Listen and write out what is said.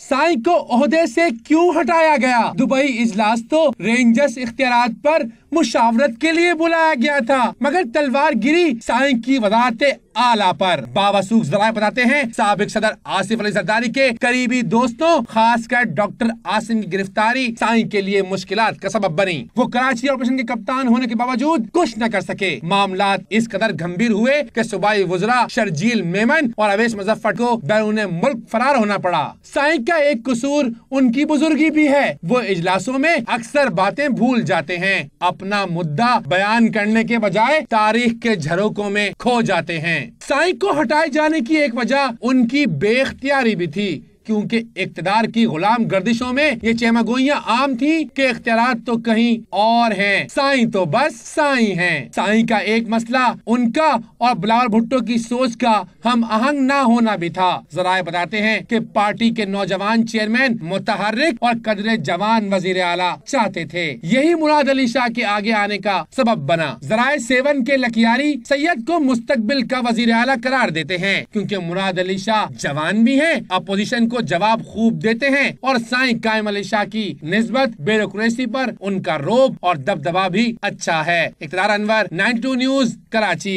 साई को अहदे से क्यों हटाया गया दुबई इजलास तो रेंजर्स इख्तियार पर मुशावरत के लिए बुलाया गया था मगर तलवार गिरी साई की वजाहत आला पर बाबा सूख जरा बताते हैं सबक सदर आसिफ अली सरदारी के करीबी दोस्तों खासकर डॉक्टर आसिम की गिरफ्तारी साई के लिए मुश्किल का सबब बनी वो कराची ऑपरेशन के कप्तान होने के बावजूद कुछ न कर सके मामला इस कदर गंभीर हुए की सुबाई वजरा शर्जील मेमन और अवेश मुजफ्फर को बैरून मुल्क फरार होना पड़ा साई का एक कसूर उनकी बुजुर्गी भी है वो इजलासों में अक्सर बातें भूल जाते हैं अपना मुद्दा बयान करने के बजाय तारीख के झरोकों में खो जाते हैं साइक को हटाए जाने की एक वजह उनकी बेख्तियारी भी थी क्योंकि इकतदार की गुलाम गर्दिशों में ये चेमागोइयाँ आम थी के इख्तियार तो कहीं और हैं साई तो बस साई हैं साई का एक मसला उनका और बिलावल भुट्टो की सोच का हम आहंग ना होना भी था जराये बताते हैं कि पार्टी के नौजवान चेयरमैन मुतहरिक और कदरे जवान वजीर आला चाहते थे यही मुराद अली शाह के आगे आने का सबब बना जराये सेवन के लकियारी सैयद को मुस्तबिल का वजीर आला करार देते हैं क्यूँकी मुराद अली शाह जवान भी है अपोजिशन को को जवाब खूब देते हैं और साई कायम अली शाह की नस्बत ब्यूरोसी पर उनका रोब और दबदबा भी अच्छा है इकदार अनवर 92 न्यूज कराची